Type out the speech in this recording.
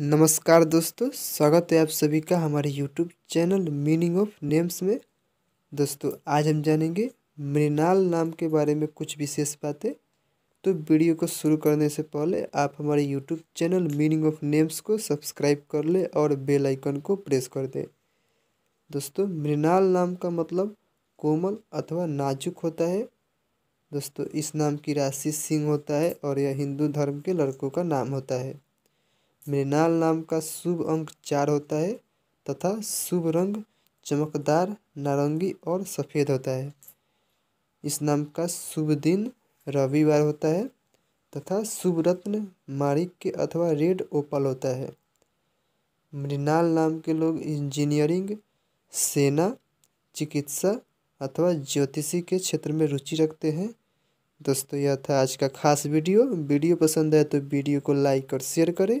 नमस्कार दोस्तों स्वागत है आप सभी का हमारे YouTube channel meaning of names में दोस्तों आज हम जानेंगे मृणाल नाम के बारे में कुछ विशेष बातें तो वीडियो को शुरू करने से पहले आप हमारे YouTube channel meaning of names को सब्सक्राइब कर ले और बेल आइकन को प्रेस कर दें दोस्तों मृणाल नाम का मतलब कोमल अथवा नाजुक होता है दोस्तों इस नाम की राशि सिंह होता है और यह हिंदू धर्म के लड़कों का नाम होता है मृणाल नाम का शुभ अंक चार होता है तथा शुभ रंग चमकदार नारंगी और सफ़ेद होता है इस नाम का शुभ दिन रविवार होता है तथा शुभ रत्न मारिक अथवा रेड ओपल होता है मृणाल नाम के लोग इंजीनियरिंग सेना चिकित्सा अथवा ज्योतिषी के क्षेत्र में रुचि रखते हैं दोस्तों यह था आज का खास वीडियो वीडियो पसंद है तो वीडियो को लाइक और शेयर करें